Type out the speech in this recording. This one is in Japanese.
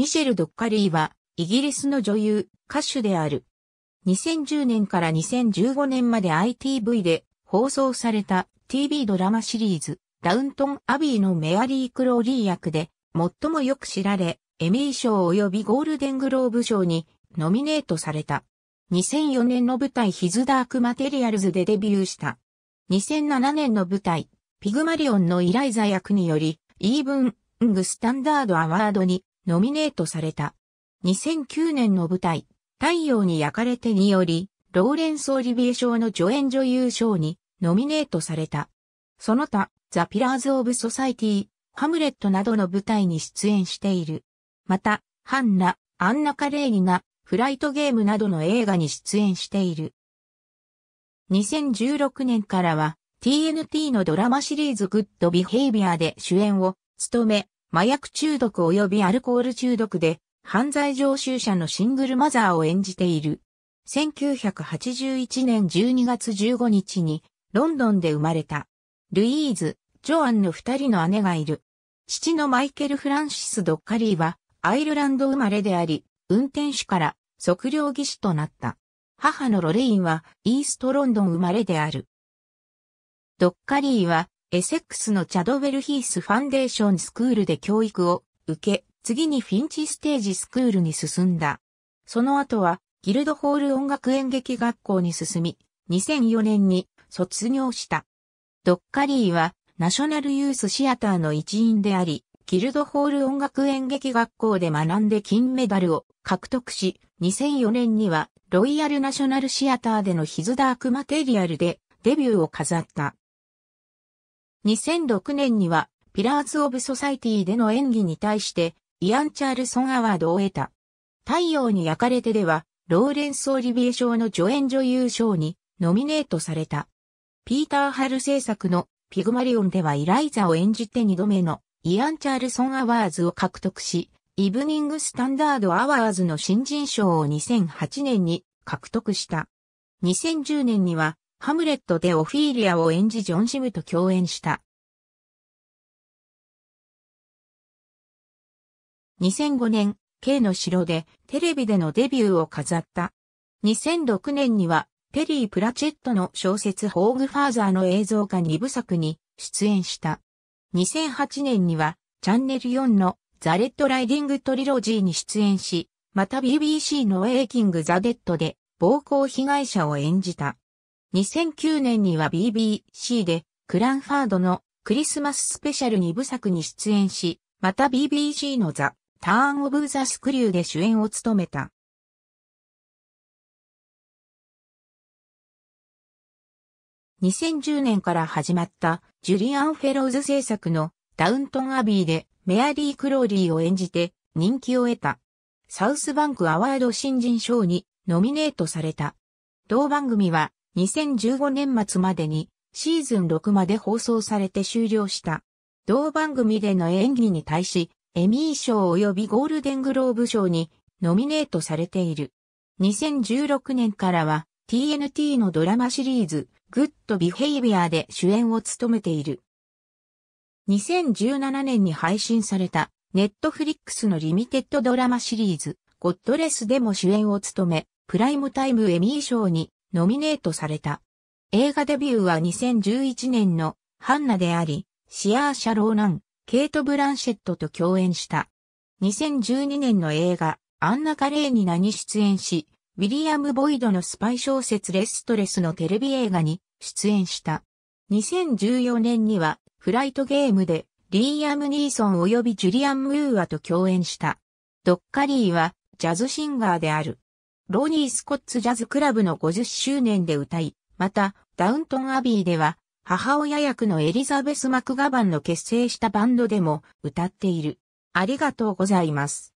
ミシェル・ドッカリーは、イギリスの女優、歌手である。2010年から2015年まで ITV で放送された TV ドラマシリーズ、ダウントン・アビーのメアリー・クローリー役で、最もよく知られ、エミー賞及びゴールデングローブ賞にノミネートされた。2004年の舞台ヒズ・ダーク・マテリアルズでデビューした。2007年の舞台、ピグマリオンのイライザ役により、イーブン・ング・スタンダード・アワードにノミネートされた。2009年の舞台、太陽に焼かれてにより、ローレンス・オリビエ賞の助演女優賞にノミネートされた。その他、ザ・ピラーズ・オブ・ソサイティ、ハムレットなどの舞台に出演している。また、ハンナ、アンナ・カレーニが、フライトゲームなどの映画に出演している。2016年からは TNT のドラマシリーズグッドビヘイビアで主演を務め、麻薬中毒及びアルコール中毒で、犯罪常習者のシングルマザーを演じている。1981年12月15日に、ロンドンで生まれた。ルイーズ、ジョアンの二人の姉がいる。父のマイケル・フランシス・ドッカリーは、アイルランド生まれであり、運転手から測量技師となった。母のロレインは、イーストロンドン生まれである。ドッカリーは、エセックスのチャドウェルヒースファンデーションスクールで教育を受け、次にフィンチステージスクールに進んだ。その後は、ギルドホール音楽演劇学校に進み、2004年に卒業した。ドッカリーは、ナショナルユースシアターの一員であり、ギルドホール音楽演劇学校で学んで金メダルを獲得し、2004年にはロイヤルナショナルシアターでのヒズダークマテリアルでデビューを飾った。2006年には、ピラーズ・オブ・ソサイティでの演技に対して、イアン・チャールソン・アワードを得た。太陽に焼かれてでは、ローレンス・オリビエ賞の助演女優賞にノミネートされた。ピーター・ハル制作のピグマリオンではイライザを演じて2度目のイアン・チャールソン・アワーズを獲得し、イブニング・スタンダード・アワーズの新人賞を2008年に獲得した。2010年にはハムレットでオフィーリアを演じジョン・シムと共演した。2005年、K の城でテレビでのデビューを飾った。2006年には、ペリー・プラチェットの小説ホーグファーザーの映像化2部作に出演した。2008年には、チャンネル4のザ・レッド・ライディング・トリロジーに出演し、また BBC のウェイキング・ザ・デッドで暴行被害者を演じた。2009年には BBC でクランファードのクリスマススペシャル2部作に出演し、また BBC のザ・ターン・オブ・ザ・スクリューで主演を務めた。2010年から始まったジュリアン・フェローズ制作のダウントン・アビーでメアリー・クローリーを演じて人気を得た。サウスバンクアワード新人賞にノミネートされた。同番組は2015年末までにシーズン6まで放送されて終了した。同番組での演技に対し、エミー賞及びゴールデングローブ賞にノミネートされている。2016年からは TNT のドラマシリーズ、グッドビヘイビアで主演を務めている。2017年に配信された、ネットフリックスのリミテッドドラマシリーズ、ゴッドレスでも主演を務め、プライムタイムエミー賞にノミネートされた。映画デビューは2011年のハンナであり、シアーシャ・ローナン、ケイト・ブランシェットと共演した。2012年の映画、アンナ・カレーニナに出演し、ウィリアム・ボイドのスパイ小説レストレスのテレビ映画に出演した。2014年には、フライトゲームで、リーアム・ニーソン及びジュリアン・ムーアと共演した。ドッカリーは、ジャズシンガーである。ローニー・スコッツ・ジャズ・クラブの50周年で歌い、また、ダウントン・アビーでは、母親役のエリザベス・マクガバンの結成したバンドでも歌っている。ありがとうございます。